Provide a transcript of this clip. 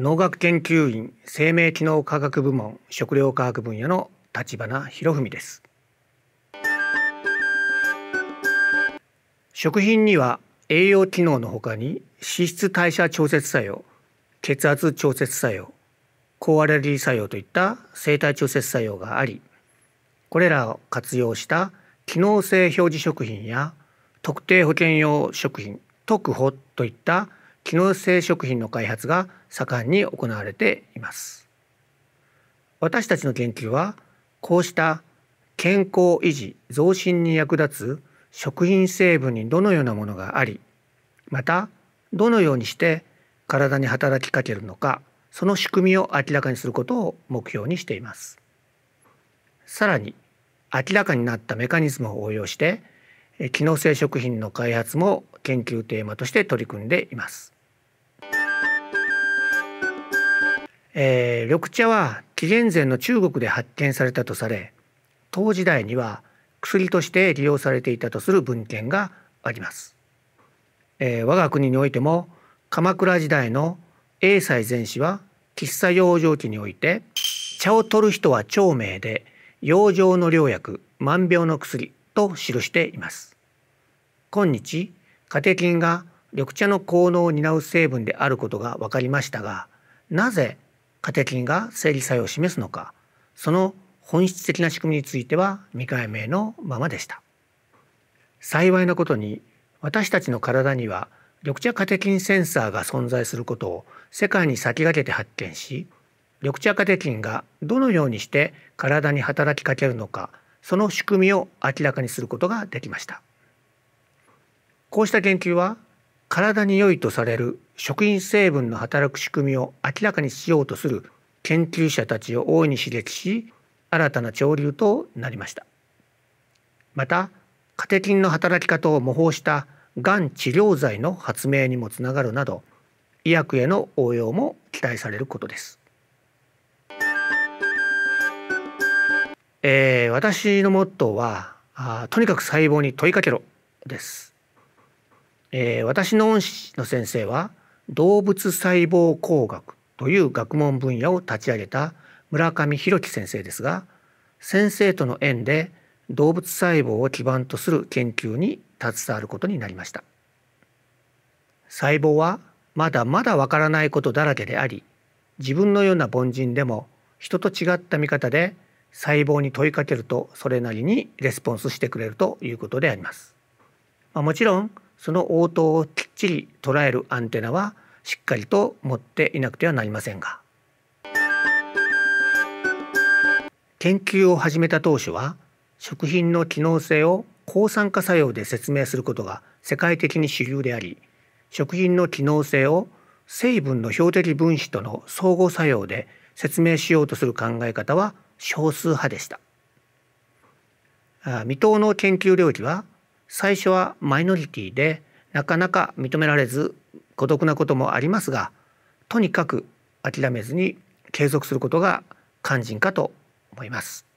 農学研究院生命機能科学部門食料科学分野の立花博文です食品には栄養機能のほかに脂質代謝調節作用血圧調節作用高アレルギー作用といった生体調節作用がありこれらを活用した機能性表示食品や特定保険用食品特保といった機能性食品の開発が盛んに行われています私たちの研究はこうした健康維持増進に役立つ食品成分にどのようなものがありまたどのようにして体に働きかけるのかその仕組みを明らかにすることを目標にしていますさらに明らかになったメカニズムを応用して機能性食品の開発も研究テーマとして取り組んでいます、えー、緑茶は紀元前の中国で発見されたとされ唐時代には薬として利用されていたとする文献があります、えー、我が国においても鎌倉時代の英才前史は喫茶養生記において茶を取る人は長命で養生の良薬万病の薬と記しています。今日カテキンが緑茶の効能を担う成分であることが分かりましたがなぜカテキンが生理作用を示すのかその本質的な仕組みについては未解明のままでした幸いなことに私たちの体には緑茶カテキンセンサーが存在することを世界に先駆けて発見し緑茶カテキンがどのようにして体に働きかけるのかその仕組みを明らかにすることができましたこうした研究は体に良いとされる食品成分の働く仕組みを明らかにしようとする研究者たちを大いに刺激し新たな潮流となりましたまたカテキンの働き方を模倣したがん治療剤の発明にもつながるなど医薬への応用も期待されることですえー、私のモットーはあとにかく細胞に問いかけろです、えー、私の恩師の先生は動物細胞工学という学問分野を立ち上げた村上弘樹先生ですが先生との縁で動物細胞を基盤とする研究に携わることになりました細胞はまだまだわからないことだらけであり自分のような凡人でも人と違った見方で細胞に問いかけるとそれなりにレスポンスしてくれるということであります。まあ、もちろんその応答をきっちり捉えるアンテナはしっかりと持っていなくてはなりませんが研究を始めた当初は食品の機能性を抗酸化作用で説明することが世界的に主流であり食品の機能性を成分の標的分子との相互作用で説明しようとする考え方は少数派でした未踏の研究領域は最初はマイノリティでなかなか認められず孤独なこともありますがとにかく諦めずに継続することが肝心かと思います。